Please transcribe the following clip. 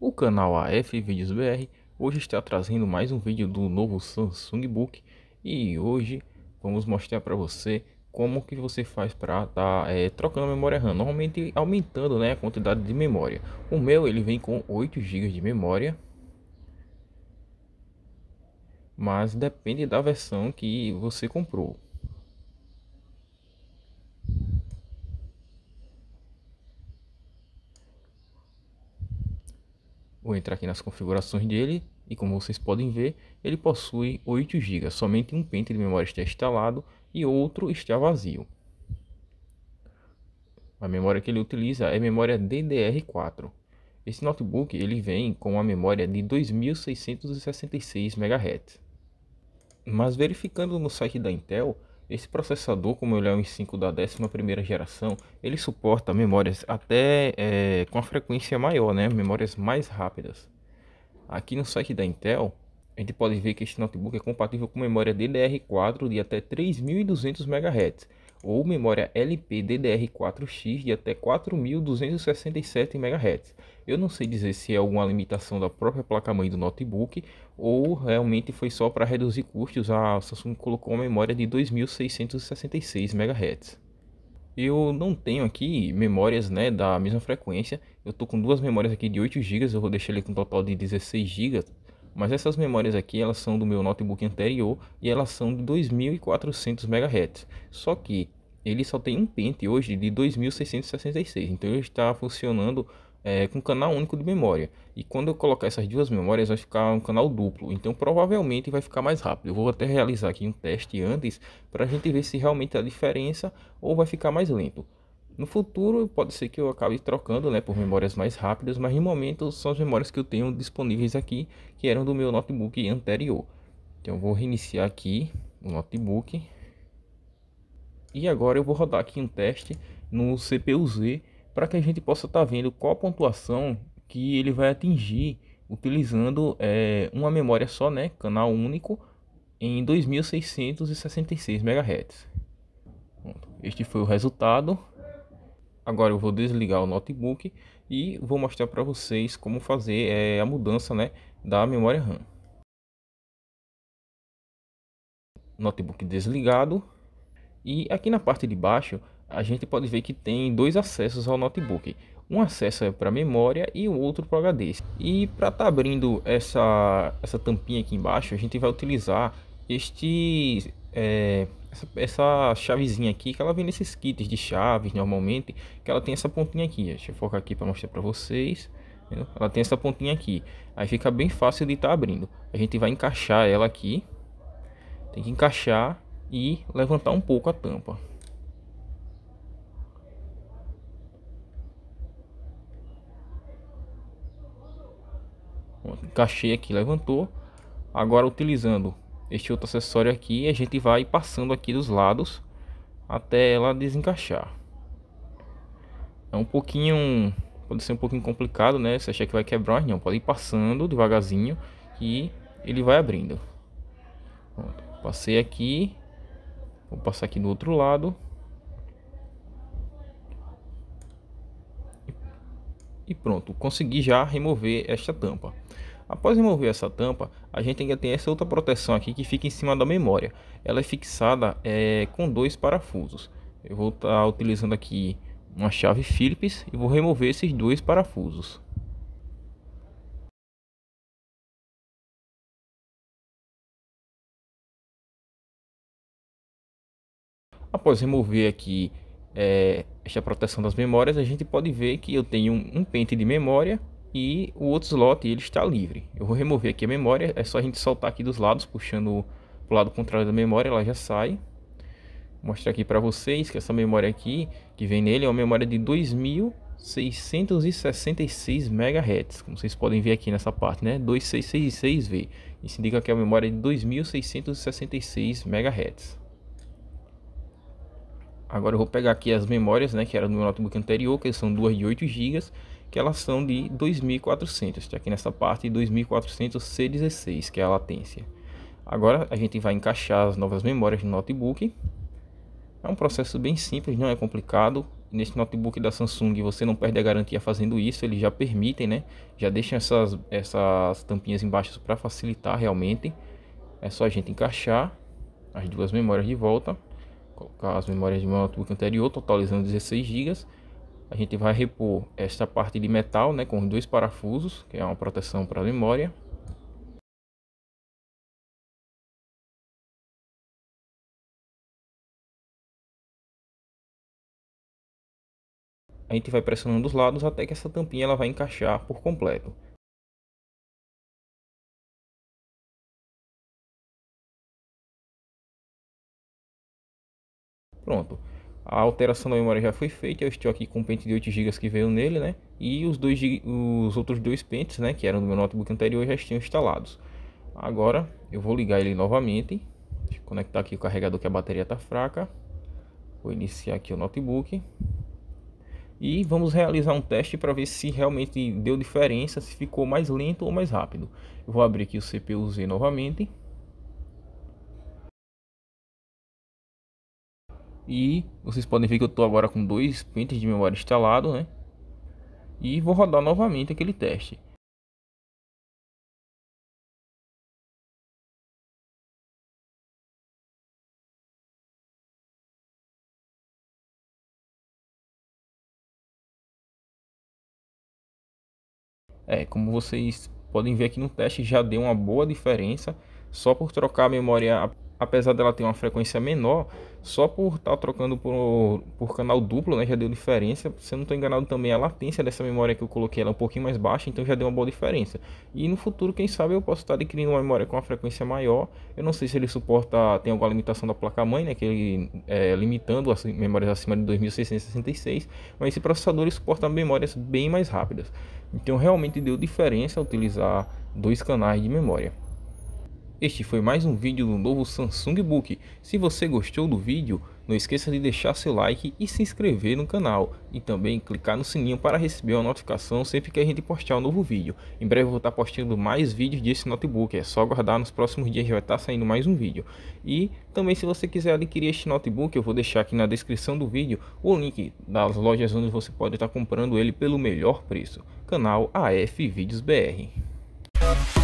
O canal AF Vídeos BR hoje está trazendo mais um vídeo do novo Samsung Book e hoje vamos mostrar para você como que você faz para estar tá, é, trocando a memória RAM, normalmente aumentando né, a quantidade de memória. O meu ele vem com 8 GB de memória, mas depende da versão que você comprou. Vou entrar aqui nas configurações dele e como vocês podem ver, ele possui 8 GB. Somente um pente de memória está instalado e outro está vazio. A memória que ele utiliza é memória DDR4. Esse notebook ele vem com uma memória de 2666 MHz. Mas verificando no site da Intel, esse processador, como ele é um i5 da 11 geração, ele suporta memórias até é, com a frequência maior, né? memórias mais rápidas. Aqui no site da Intel, a gente pode ver que este notebook é compatível com memória DDR4 de até 3200 MHz ou memória LPDDR4X de até 4.267 MHz. Eu não sei dizer se é alguma limitação da própria placa-mãe do notebook ou realmente foi só para reduzir custos, a ah, Samsung colocou uma memória de 2.666 MHz. Eu não tenho aqui memórias né, da mesma frequência, eu estou com duas memórias aqui de 8 GB, eu vou deixar ele com um total de 16 GB, mas essas memórias aqui, elas são do meu notebook anterior e elas são de 2400 MHz. Só que ele só tem um pente hoje de 2666, então ele está funcionando é, com canal único de memória. E quando eu colocar essas duas memórias, vai ficar um canal duplo. Então provavelmente vai ficar mais rápido. Eu vou até realizar aqui um teste antes para a gente ver se realmente é a diferença ou vai ficar mais lento. No futuro pode ser que eu acabe trocando né, por memórias mais rápidas, mas no momento são as memórias que eu tenho disponíveis aqui, que eram do meu notebook anterior. Então eu vou reiniciar aqui o notebook. E agora eu vou rodar aqui um teste no CPU-Z para que a gente possa estar tá vendo qual pontuação que ele vai atingir utilizando é, uma memória só, né, canal único, em 2666 MHz. Este foi o resultado. Agora eu vou desligar o notebook e vou mostrar para vocês como fazer é, a mudança né, da memória RAM. Notebook desligado. E aqui na parte de baixo a gente pode ver que tem dois acessos ao notebook. Um acesso é para memória e o outro para HD. E para estar tá abrindo essa, essa tampinha aqui embaixo, a gente vai utilizar este é, essa, essa, chavezinha aqui, que ela vem nesses kits de chaves normalmente, que ela tem essa pontinha aqui, deixa eu focar aqui para mostrar para vocês, entendeu? ela tem essa pontinha aqui, aí fica bem fácil de estar tá abrindo, a gente vai encaixar ela aqui, tem que encaixar e levantar um pouco a tampa. Encaixei aqui, levantou. Agora utilizando este outro acessório aqui e a gente vai passando aqui dos lados até ela desencaixar. É um pouquinho, pode ser um pouquinho complicado, né? Se achar que vai quebrar, não, pode ir passando devagarzinho e ele vai abrindo. Pronto. Passei aqui, vou passar aqui do outro lado. E pronto, consegui já remover esta tampa. Após remover essa tampa, a gente ainda tem essa outra proteção aqui que fica em cima da memória. Ela é fixada é, com dois parafusos. Eu vou estar tá utilizando aqui uma chave Phillips e vou remover esses dois parafusos. Após remover aqui é, esta proteção das memórias, a gente pode ver que eu tenho um pente de memória e o outro slot ele está livre. Eu vou remover aqui a memória, é só a gente soltar aqui dos lados, puxando para o lado contrário da memória, ela já sai. Vou mostrar aqui para vocês que essa memória aqui, que vem nele, é uma memória de 2666 MHz, como vocês podem ver aqui nessa parte, né? 2666V, isso indica que é uma memória de 2666 MHz. Agora eu vou pegar aqui as memórias, né, que era do meu notebook anterior, que são duas de 8 GB, que elas são de 2.400, aqui nessa parte 2.400 C16, que é a latência. Agora a gente vai encaixar as novas memórias no notebook. É um processo bem simples, não é complicado. Nesse notebook da Samsung você não perde a garantia fazendo isso, eles já permitem, né? Já deixam essas, essas tampinhas embaixo para facilitar realmente. É só a gente encaixar as duas memórias de volta, colocar as memórias de meu notebook anterior, totalizando 16 GB a gente vai repor esta parte de metal né, com dois parafusos, que é uma proteção para a memória. A gente vai pressionando os lados até que essa tampinha ela vai encaixar por completo. Pronto. A alteração da memória já foi feita, eu estou aqui com o pente de 8 GB que veio nele, né? E os, dois, os outros dois pentes, né, que eram do meu notebook anterior, já estão instalados. Agora eu vou ligar ele novamente, conectar aqui o carregador que a bateria está fraca. Vou iniciar aqui o notebook. E vamos realizar um teste para ver se realmente deu diferença, se ficou mais lento ou mais rápido. Eu vou abrir aqui o CPU Z novamente. E vocês podem ver que eu estou agora com dois pentes de memória instalado, né? E vou rodar novamente aquele teste. É, como vocês podem ver aqui no teste, já deu uma boa diferença só por trocar a memória apesar dela ter uma frequência menor, só por estar tá trocando por, por canal duplo, né, já deu diferença. Se eu não estou enganado também, a latência dessa memória que eu coloquei ela é um pouquinho mais baixa, então já deu uma boa diferença. E no futuro, quem sabe, eu posso estar tá adquirindo uma memória com uma frequência maior. Eu não sei se ele suporta, tem alguma limitação da placa-mãe, né, que ele é limitando as memórias acima de 2666, mas esse processador suporta memórias bem mais rápidas. Então realmente deu diferença utilizar dois canais de memória. Este foi mais um vídeo do novo Samsung Book. Se você gostou do vídeo, não esqueça de deixar seu like e se inscrever no canal. E também clicar no sininho para receber uma notificação sempre que a gente postar um novo vídeo. Em breve eu vou estar postando mais vídeos desse notebook, é só aguardar, nos próximos dias vai estar saindo mais um vídeo. E também se você quiser adquirir este notebook, eu vou deixar aqui na descrição do vídeo o link das lojas onde você pode estar comprando ele pelo melhor preço. Canal AF Vídeos BR.